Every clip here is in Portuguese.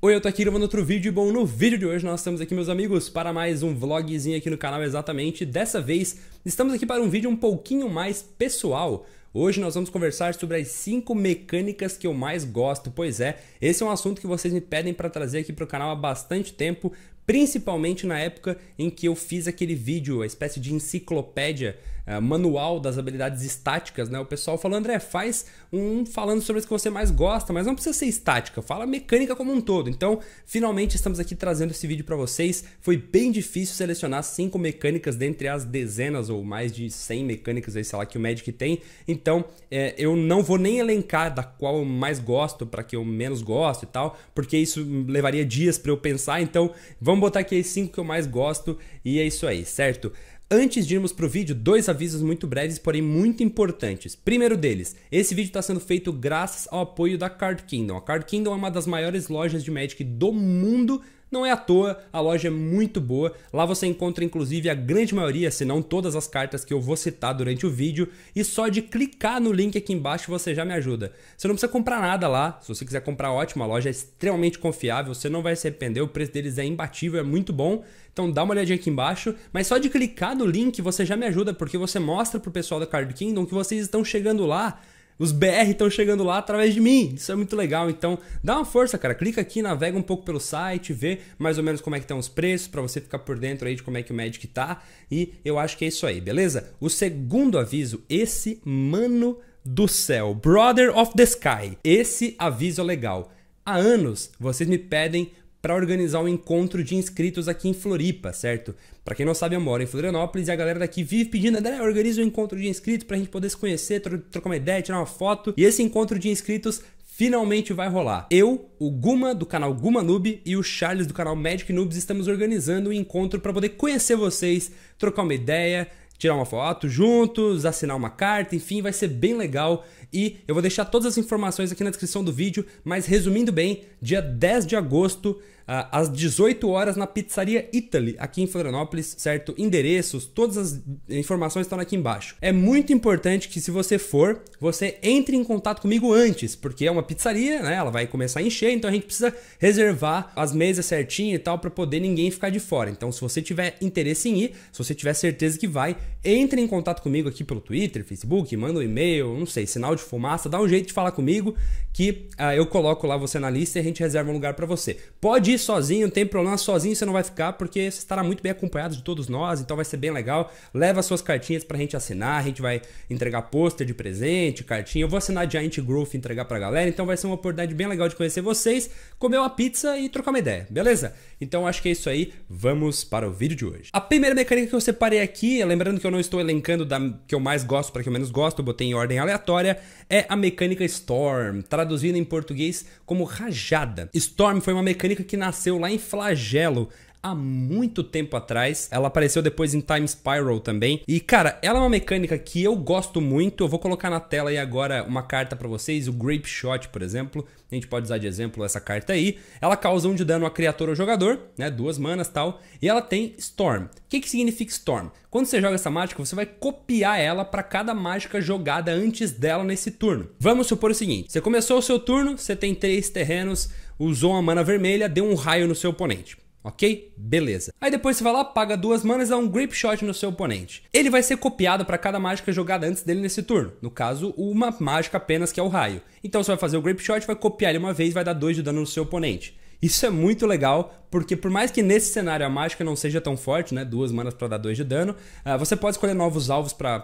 Oi, eu tô aqui gravando outro vídeo e bom, no vídeo de hoje nós estamos aqui, meus amigos, para mais um vlogzinho aqui no canal exatamente. Dessa vez, estamos aqui para um vídeo um pouquinho mais pessoal. Hoje nós vamos conversar sobre as 5 mecânicas que eu mais gosto. Pois é, esse é um assunto que vocês me pedem para trazer aqui para o canal há bastante tempo, principalmente na época em que eu fiz aquele vídeo, a espécie de enciclopédia é, manual das habilidades estáticas, né? O pessoal falou, André, faz um falando sobre as que você mais gosta, mas não precisa ser estática, fala mecânica como um todo. Então, finalmente estamos aqui trazendo esse vídeo para vocês. Foi bem difícil selecionar cinco mecânicas dentre as dezenas ou mais de 100 mecânicas aí, sei lá, que o Magic tem. Então, é, eu não vou nem elencar da qual eu mais gosto para que eu menos gosto e tal, porque isso levaria dias para eu pensar. Então, vamos botar aqui as cinco que eu mais gosto e é isso aí, certo? Antes de irmos para o vídeo, dois avisos muito breves, porém muito importantes. Primeiro deles, esse vídeo está sendo feito graças ao apoio da Card Kingdom. A Card Kingdom é uma das maiores lojas de Magic do mundo não é à toa, a loja é muito boa. Lá você encontra inclusive a grande maioria, se não todas as cartas que eu vou citar durante o vídeo. E só de clicar no link aqui embaixo você já me ajuda. Você não precisa comprar nada lá. Se você quiser comprar, ótimo. A loja é extremamente confiável. Você não vai se arrepender. O preço deles é imbatível, é muito bom. Então dá uma olhadinha aqui embaixo. Mas só de clicar no link você já me ajuda, porque você mostra pro pessoal da Card Kingdom que vocês estão chegando lá os BR estão chegando lá através de mim. Isso é muito legal. Então, dá uma força, cara. Clica aqui, navega um pouco pelo site, vê mais ou menos como é que estão os preços para você ficar por dentro aí de como é que o Magic tá. E eu acho que é isso aí, beleza? O segundo aviso, esse mano do céu, Brother of the Sky. Esse aviso é legal. Há anos vocês me pedem para organizar um encontro de inscritos aqui em Floripa, certo? Para quem não sabe, eu moro em Florianópolis e a galera daqui vive pedindo, André, organiza um encontro de inscritos para a gente poder se conhecer, tro trocar uma ideia, tirar uma foto. E esse encontro de inscritos finalmente vai rolar. Eu, o Guma do canal Guma Noob e o Charles do canal Magic Noobs estamos organizando um encontro para poder conhecer vocês, trocar uma ideia, tirar uma foto juntos, assinar uma carta, enfim, vai ser bem legal. E eu vou deixar todas as informações aqui na descrição do vídeo, mas resumindo bem, dia 10 de agosto ah, às 18 horas na Pizzaria Italy, aqui em Florianópolis, certo? Endereços, todas as informações estão aqui embaixo. É muito importante que se você for, você entre em contato comigo antes, porque é uma pizzaria, né? Ela vai começar a encher, então a gente precisa reservar as mesas certinho e tal para poder ninguém ficar de fora. Então, se você tiver interesse em ir, se você tiver certeza que vai, entre em contato comigo aqui pelo Twitter, Facebook, manda um e-mail, não sei, sinal de fumaça, dá um jeito de falar comigo que uh, eu coloco lá você na lista e a gente reserva um lugar para você. Pode ir sozinho, não tem problema, sozinho você não vai ficar, porque você estará muito bem acompanhado de todos nós, então vai ser bem legal. Leva suas cartinhas pra gente assinar, a gente vai entregar pôster de presente, cartinha. Eu vou assinar Giant Growth e entregar pra galera, então vai ser uma oportunidade bem legal de conhecer vocês, comer uma pizza e trocar uma ideia, beleza? Então acho que é isso aí, vamos para o vídeo de hoje. A primeira mecânica que eu separei aqui, lembrando que eu não estou elencando da que eu mais gosto para que eu menos gosto, eu botei em ordem aleatória, é a mecânica Storm, traduzida em português como rajada. Storm foi uma mecânica que na nasceu lá em Flagelo, há muito tempo atrás. Ela apareceu depois em Time Spiral também. E, cara, ela é uma mecânica que eu gosto muito. Eu vou colocar na tela aí agora uma carta para vocês, o Grape Shot, por exemplo. A gente pode usar de exemplo essa carta aí. Ela causa um de dano a criatura ou jogador, né? Duas manas tal. E ela tem Storm. O que, que significa Storm? Quando você joga essa mágica, você vai copiar ela para cada mágica jogada antes dela nesse turno. Vamos supor o seguinte: você começou o seu turno, você tem três terrenos usou uma mana vermelha, deu um raio no seu oponente. Ok? Beleza. Aí depois você vai lá, paga duas manas e dá um Grip Shot no seu oponente. Ele vai ser copiado para cada mágica jogada antes dele nesse turno. No caso, uma mágica apenas que é o raio. Então você vai fazer o Grip Shot, vai copiar ele uma vez vai dar dois de dano no seu oponente. Isso é muito legal, porque por mais que nesse cenário a mágica não seja tão forte, né? Duas manas para dar dois de dano, uh, você pode escolher novos alvos para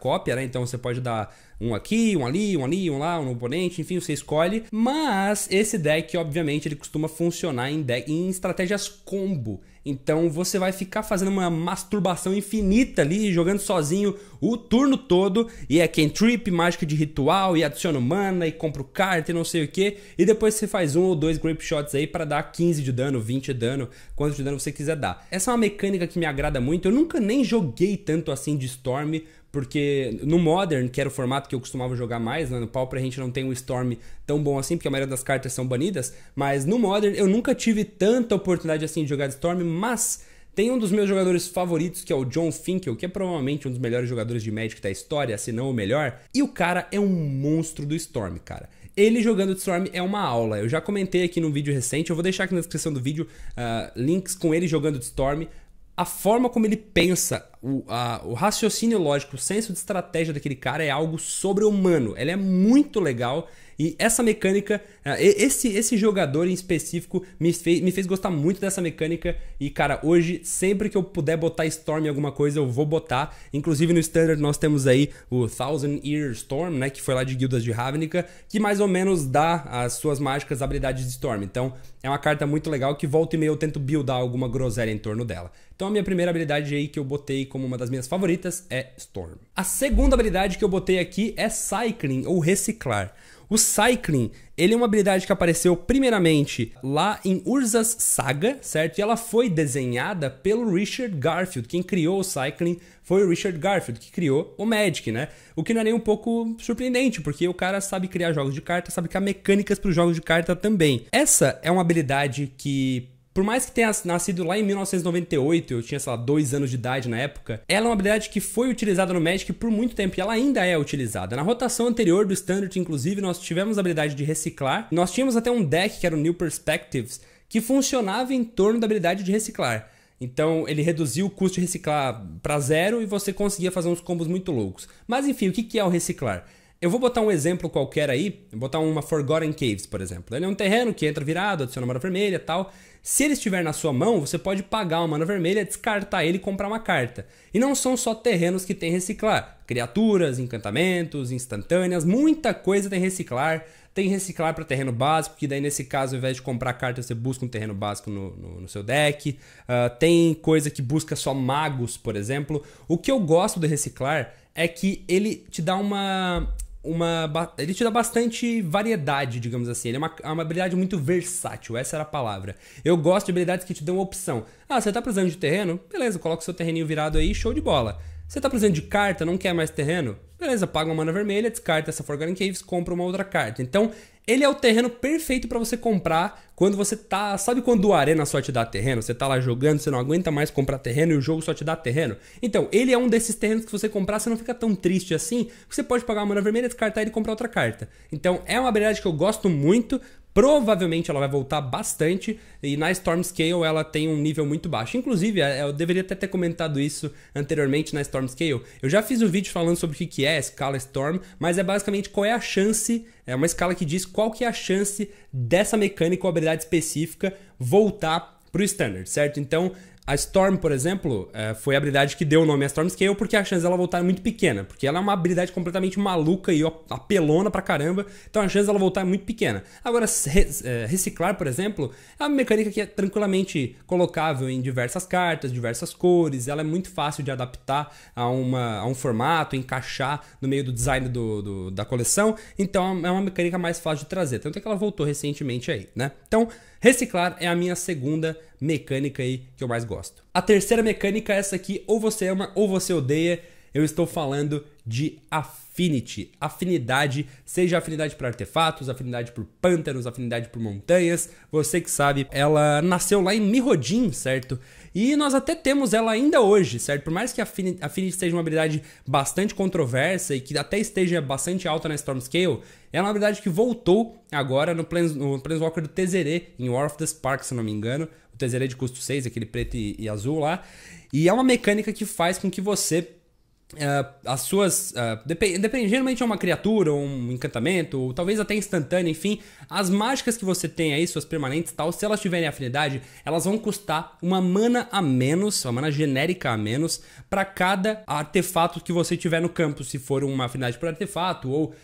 cópia, né? Então você pode dar um aqui, um ali, um ali, um lá, um no oponente, enfim, você escolhe. Mas esse deck, obviamente, ele costuma funcionar em, deck, em estratégias combo. Então você vai ficar fazendo uma masturbação infinita ali, jogando sozinho o turno todo. E é quem trip, mágica de ritual, e adiciona mana, e compra o carta e não sei o que. E depois você faz um ou dois grape shots aí para dar 15 de dano, 20 de dano, quanto de dano você quiser dar. Essa é uma mecânica que me agrada muito. Eu nunca nem joguei tanto assim de Storm, porque no Modern, que era o formato que eu costumava jogar mais, né? no Pauper a gente não tem um Storm tão bom assim, porque a maioria das cartas são banidas. Mas no Modern eu nunca tive tanta oportunidade assim de jogar de Storm, mas tem um dos meus jogadores favoritos, que é o John Finkel, que é provavelmente um dos melhores jogadores de Magic da história, se não o melhor. E o cara é um monstro do Storm, cara. Ele jogando de Storm é uma aula. Eu já comentei aqui num vídeo recente, eu vou deixar aqui na descrição do vídeo uh, links com ele jogando de Storm. A forma como ele pensa o, a, o raciocínio lógico, o senso de estratégia daquele cara é algo sobre-humano. Ela é muito legal e essa mecânica, é, esse, esse jogador em específico me fez, me fez gostar muito dessa mecânica. E, cara, hoje, sempre que eu puder botar Storm em alguma coisa, eu vou botar. Inclusive no Standard nós temos aí o Thousand Year Storm, né? Que foi lá de Guildas de Ravnica, que mais ou menos dá as suas mágicas habilidades de Storm. Então, é uma carta muito legal que volta e meia eu tento buildar alguma groselha em torno dela. Então, a minha primeira habilidade aí que eu botei como uma das minhas favoritas é Storm. A segunda habilidade que eu botei aqui é Cycling ou Reciclar. O Cycling, ele é uma habilidade que apareceu primeiramente lá em Urza's Saga, certo? E ela foi desenhada pelo Richard Garfield. Quem criou o Cycling foi o Richard Garfield, que criou o Magic, né? O que não é nem um pouco surpreendente, porque o cara sabe criar jogos de carta, sabe criar mecânicas para os jogos de carta também. Essa é uma habilidade que por mais que tenha nascido lá em 1998, eu tinha, sei lá, dois anos de idade na época, ela é uma habilidade que foi utilizada no Magic por muito tempo e ela ainda é utilizada. Na rotação anterior do Standard, inclusive, nós tivemos a habilidade de reciclar. Nós tínhamos até um deck que era o New Perspectives, que funcionava em torno da habilidade de reciclar. Então ele reduziu o custo de reciclar para zero e você conseguia fazer uns combos muito loucos. Mas enfim, o que é o reciclar? Eu vou botar um exemplo qualquer aí, vou botar uma Forgotten Caves, por exemplo. Ele é um terreno que entra virado, adiciona uma vermelha e tal. Se ele estiver na sua mão, você pode pagar uma mana vermelha, descartar ele e comprar uma carta. E não são só terrenos que tem reciclar. Criaturas, encantamentos, instantâneas, muita coisa tem reciclar. Tem reciclar para terreno básico, que daí nesse caso, ao invés de comprar carta, você busca um terreno básico no, no, no seu deck. Uh, tem coisa que busca só magos, por exemplo. O que eu gosto de reciclar é que ele te dá uma uma. Ele te dá bastante variedade, digamos assim. Ele é uma, é uma habilidade muito versátil, essa era a palavra. Eu gosto de habilidades que te dão opção. Ah, você tá precisando de terreno? Beleza, coloca o seu terreninho virado aí, show de bola. Você está precisando de carta, não quer mais terreno? Beleza, paga uma mana vermelha, descarta essa Forgotten Caves, compra uma outra carta. Então, ele é o terreno perfeito para você comprar quando você tá. Sabe quando o Arena só te dá terreno? Você tá lá jogando, você não aguenta mais comprar terreno e o jogo só te dá terreno? Então, ele é um desses terrenos que você comprar, você não fica tão triste assim, você pode pagar uma mana vermelha, descartar ele e comprar outra carta. Então, é uma habilidade que eu gosto muito, Provavelmente ela vai voltar bastante e na Storm Scale ela tem um nível muito baixo. Inclusive, é, eu deveria até ter comentado isso anteriormente na Storm Scale. Eu já fiz um vídeo falando sobre o que é a escala Storm, mas é basicamente qual é a chance, é uma escala que diz qual que é a chance dessa mecânica ou habilidade específica voltar para o standard, certo? Então, a Storm, por exemplo, é, foi a habilidade que deu o nome a Storm Scale porque a chance dela voltar é muito pequena. Porque ela é uma habilidade completamente maluca e apelona pra caramba, então a chance dela voltar é muito pequena. Agora, é, reciclar, por exemplo, é uma mecânica que é tranquilamente colocável em diversas cartas, diversas cores, ela é muito fácil de adaptar a, uma, a um formato, encaixar no meio do design do, do, da coleção, então é uma mecânica mais fácil de trazer. Tanto é que ela voltou recentemente aí, né? Então, reciclar é a minha segunda mecânica aí que eu mais gosto. A terceira mecânica é essa aqui, ou você ama ou você odeia. Eu estou falando de affinity, afinidade, seja afinidade por artefatos, afinidade por pântanos, afinidade por montanhas, você que sabe, ela nasceu lá em Mirrodin, certo? E nós até temos ela ainda hoje, certo? Por mais que a affinity seja uma habilidade bastante controversa e que até esteja bastante alta na Storm Scale, é uma habilidade que voltou agora no, Plans, no Planeswalker do Tezerê, em War of the Spark, se não me engano. O Tezerê de custo 6, aquele preto e, e azul lá. E é uma mecânica que faz com que você Uh, as suas. Uh, ah, depend, depend, geralmente é uma criatura, ou um encantamento, ou talvez até instantâneo enfim. As mágicas que você tem aí, suas permanentes e tal, se elas tiverem afinidade, elas vão custar uma mana a menos, uma mana genérica a menos, para cada artefato que você tiver no campo. Se for uma afinidade por artefato, ou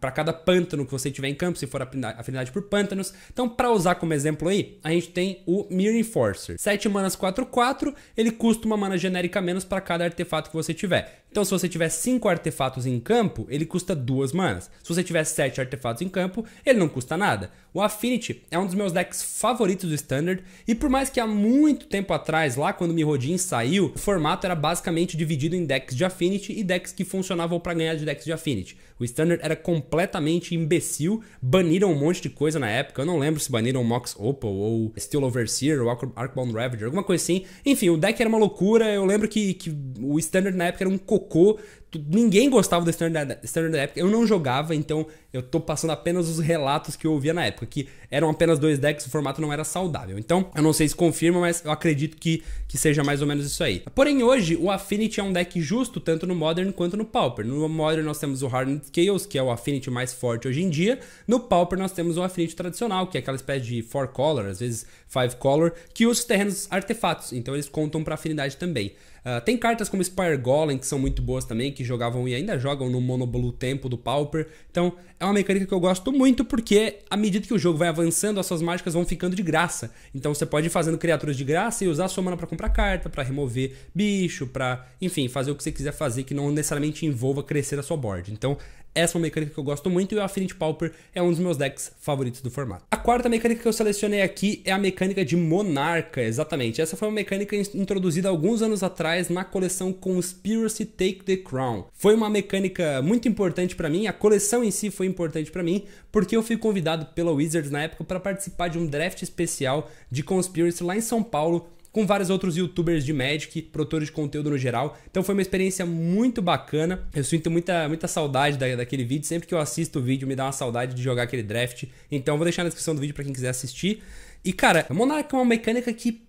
para cada pântano que você tiver em campo, se for afinidade por pântanos. Então, para usar como exemplo aí, a gente tem o Mirror Enforcer. 7 manas 4, 4, ele custa uma mana genérica menos para cada artefato que você tiver. Então, se você tiver 5 artefatos em campo, ele custa 2 manas. Se você tiver 7 artefatos em campo, ele não custa nada. O Affinity é um dos meus decks favoritos do Standard, e por mais que há muito tempo atrás, lá quando o Mirodin saiu, o formato era basicamente dividido em decks de Affinity e decks que funcionavam para ganhar de decks de Affinity. O Standard era completamente imbecil, baniram um monte de coisa na época, eu não lembro se baniram Mox Opal ou Steel Overseer ou Arcbound Ravager, alguma coisa assim. Enfim, o deck era uma loucura, eu lembro que, que o Standard na época era um cocô, Ninguém gostava do Standard, da época. Eu não jogava, então eu tô passando apenas os relatos que eu ouvia na época, que eram apenas dois decks, o formato não era saudável. Então, eu não sei se confirma, mas eu acredito que, que seja mais ou menos isso aí. Porém, hoje, o Affinity é um deck justo, tanto no Modern quanto no Pauper. No Modern nós temos o Hardened Chaos, que é o Affinity mais forte hoje em dia. No Pauper nós temos o Affinity tradicional, que é aquela espécie de four color, às vezes five color, que usa os terrenos artefatos, então eles contam para afinidade também. Ah, tem cartas como Spire Golem, que são muito boas também, que jogavam e ainda jogam no Mono Blue Tempo do Pauper. Então, é uma mecânica que eu gosto muito, porque à medida que o jogo vai avançando, as suas mágicas vão ficando de graça. Então, você pode ir fazendo criaturas de graça e usar a sua mana pra comprar carta, para remover bicho, para enfim, fazer o que você quiser fazer, que não necessariamente envolva crescer a sua board. Então, essa é uma mecânica que eu gosto muito e o Affinity Pauper é um dos meus decks favoritos do formato. A quarta mecânica que eu selecionei aqui é a mecânica de Monarca, exatamente. Essa foi uma mecânica introduzida alguns anos atrás na coleção Conspiracy Take the Crown. Foi uma mecânica muito importante para mim, a coleção em si foi importante para mim, porque eu fui convidado pela Wizards na época para participar de um draft especial de Conspiracy lá em São Paulo com vários outros youtubers de Magic, produtores de conteúdo no geral. Então foi uma experiência muito bacana. Eu sinto muita, muita saudade da, daquele vídeo. Sempre que eu assisto o vídeo, me dá uma saudade de jogar aquele draft. Então vou deixar na descrição do vídeo para quem quiser assistir. E cara, a Monarca é uma mecânica que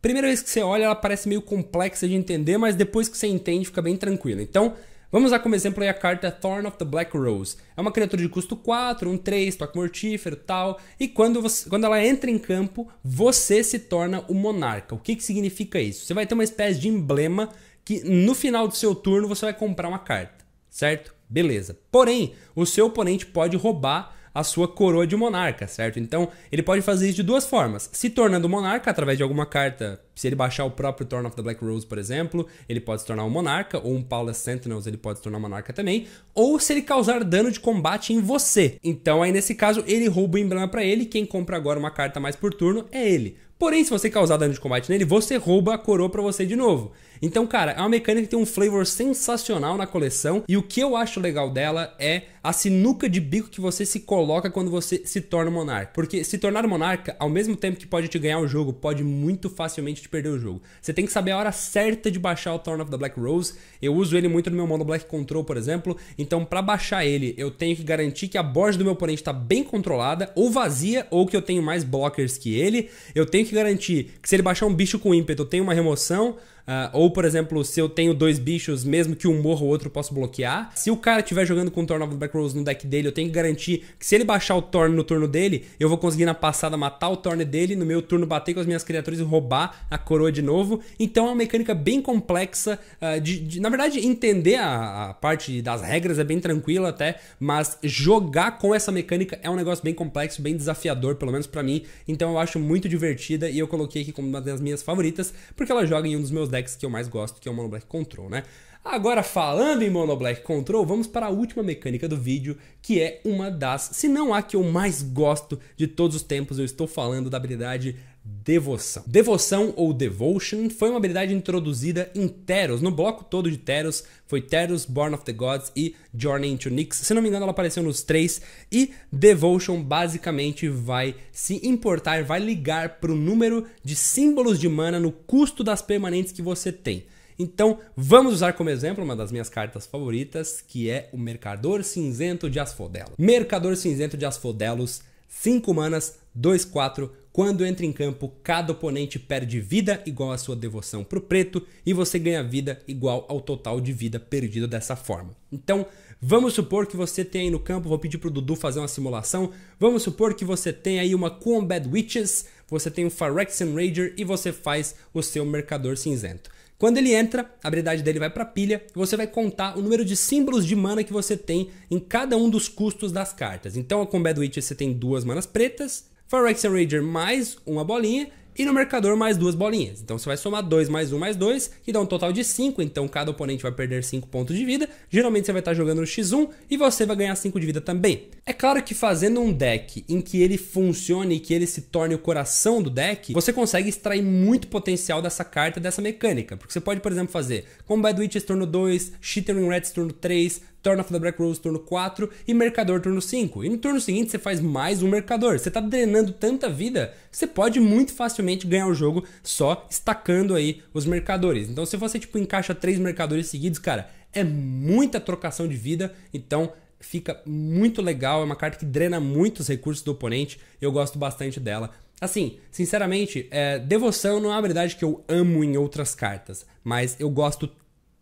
Primeira vez que você olha, ela parece meio complexa de entender, mas depois que você entende, fica bem tranquilo. Então, Vamos usar como exemplo a carta Thorn of the Black Rose. É uma criatura de custo 4, um 3, toque mortífero tal. E quando, você, quando ela entra em campo, você se torna o monarca. O que, que significa isso? Você vai ter uma espécie de emblema que no final do seu turno você vai comprar uma carta, certo? Beleza. Porém, o seu oponente pode roubar a sua coroa de monarca, certo? Então, ele pode fazer isso de duas formas: se tornando monarca através de alguma carta, se ele baixar o próprio Throne of the Black Rose, por exemplo, ele pode se tornar um monarca, ou um Paula Sentinels, ele pode se tornar um monarca também, ou se ele causar dano de combate em você. Então, aí nesse caso, ele rouba o emblema para ele, quem compra agora uma carta mais por turno é ele. Porém, se você causar dano de combate nele, você rouba a coroa para você de novo. Então, cara, é uma mecânica que tem um flavor sensacional na coleção. E o que eu acho legal dela é a sinuca de bico que você se coloca quando você se torna monarca. Porque se tornar monarca, ao mesmo tempo que pode te ganhar o jogo, pode muito facilmente te perder o jogo. Você tem que saber a hora certa de baixar o Thorn of the Black Rose. Eu uso ele muito no meu mono Black Control, por exemplo. Então, para baixar ele, eu tenho que garantir que a borda do meu oponente está bem controlada, ou vazia, ou que eu tenho mais blockers que ele. Eu tenho que garantir que se ele baixar um bicho com ímpeto, eu tenho uma remoção. Uh, ou, por exemplo, se eu tenho dois bichos, mesmo que um morra o outro, eu posso bloquear. Se o cara estiver jogando com o Thorn of the Black Rose no deck dele, eu tenho que garantir que se ele baixar o Thorn no turno dele, eu vou conseguir na passada matar o Thorn dele, no meu turno bater com as minhas criaturas e roubar a coroa de novo. Então é uma mecânica bem complexa. Uh, de, de, na verdade, entender a, a parte das regras é bem tranquila até, mas jogar com essa mecânica é um negócio bem complexo, bem desafiador, pelo menos para mim. Então eu acho muito divertida e eu coloquei aqui como uma das minhas favoritas, porque ela joga em um dos meus decks que eu mais gosto, que é o Mono Black Control, né? Agora, falando em Mono Black Control, vamos para a última mecânica do vídeo, que é uma das, se não a que eu mais gosto de todos os tempos, eu estou falando da habilidade devoção. Devoção ou devotion foi uma habilidade introduzida em Teros, no bloco todo de Teros, foi Teros, Born of the Gods e Journey into Nyx. Se não me engano, ela apareceu nos três e devotion basicamente vai se importar, vai ligar para o número de símbolos de mana no custo das permanentes que você tem. Então, vamos usar como exemplo uma das minhas cartas favoritas, que é o Mercador Cinzento de Asfodelos. Mercador Cinzento de Asfodelos, 5 manas, 2, 4, quando entra em campo, cada oponente perde vida igual à sua devoção para o preto e você ganha vida igual ao total de vida perdido dessa forma. Então, vamos supor que você tem aí no campo, vou pedir para o Dudu fazer uma simulação. Vamos supor que você tem aí uma Combat Witches, você tem um Phyrexian Rager e você faz o seu Mercador Cinzento. Quando ele entra, a habilidade dele vai para pilha e você vai contar o número de símbolos de mana que você tem em cada um dos custos das cartas. Então, a Combat Witch você tem duas manas pretas, Forex Ranger mais uma bolinha e no marcador mais duas bolinhas. Então você vai somar 2 mais 1 um, mais 2, que dá um total de 5, então cada oponente vai perder 5 pontos de vida. Geralmente você vai estar jogando no X1 e você vai ganhar 5 de vida também. É claro que fazendo um deck em que ele funcione e que ele se torne o coração do deck, você consegue extrair muito potencial dessa carta, dessa mecânica. Porque você pode, por exemplo, fazer Combat Witches turno 2, Shittering Rats turno 3, Turn of the Black Rose turno 4 e Mercador turno 5. E no turno seguinte você faz mais um Mercador. Você está drenando tanta vida que você pode muito facilmente ganhar o jogo só estacando aí os mercadores. Então se você tipo encaixa três mercadores seguidos, cara, é muita trocação de vida. Então fica muito legal, é uma carta que drena muitos recursos do oponente. Eu gosto bastante dela. Assim, sinceramente, é, devoção não é uma habilidade que eu amo em outras cartas, mas eu gosto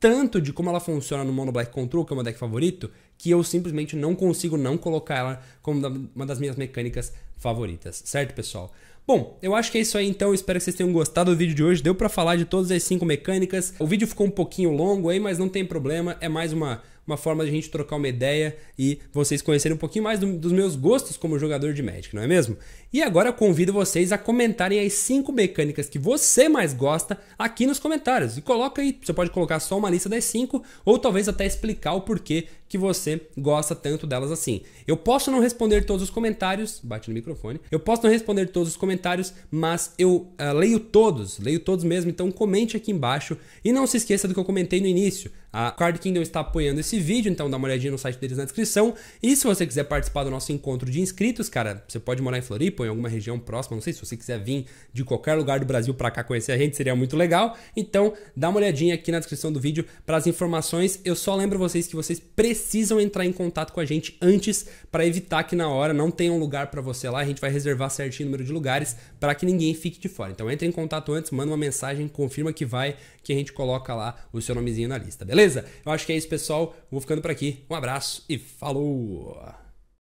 tanto de como ela funciona no Mono Black Control, que é o meu deck favorito, que eu simplesmente não consigo não colocar ela como uma das minhas mecânicas favoritas, certo, pessoal? Bom, eu acho que é isso aí então, eu espero que vocês tenham gostado do vídeo de hoje, deu para falar de todas as cinco mecânicas, o vídeo ficou um pouquinho longo aí, mas não tem problema, é mais uma uma forma de a gente trocar uma ideia e vocês conhecerem um pouquinho mais do, dos meus gostos como jogador de Magic, não é mesmo? E agora eu convido vocês a comentarem as 5 mecânicas que você mais gosta aqui nos comentários. E coloca aí, você pode colocar só uma lista das 5 ou talvez até explicar o porquê que você gosta tanto delas assim. Eu posso não responder todos os comentários, bate no microfone. Eu posso não responder todos os comentários, mas eu uh, leio todos, leio todos mesmo, então comente aqui embaixo e não se esqueça do que eu comentei no início. A Card Kingdom está apoiando esse vídeo, então dá uma olhadinha no site deles na descrição. E se você quiser participar do nosso encontro de inscritos, cara, você pode morar em Floripa ou em alguma região próxima, não sei se você quiser vir de qualquer lugar do Brasil para cá conhecer a gente, seria muito legal. Então, dá uma olhadinha aqui na descrição do vídeo para as informações. Eu só lembro vocês que vocês precisam entrar em contato com a gente antes para evitar que na hora não tenha um lugar para você lá. A gente vai reservar certinho o número de lugares para que ninguém fique de fora. Então, entre em contato antes, manda uma mensagem, confirma que vai, que a gente coloca lá o seu nomezinho na lista, beleza? Beleza? Eu acho que é isso, pessoal. Vou ficando por aqui. Um abraço e falou!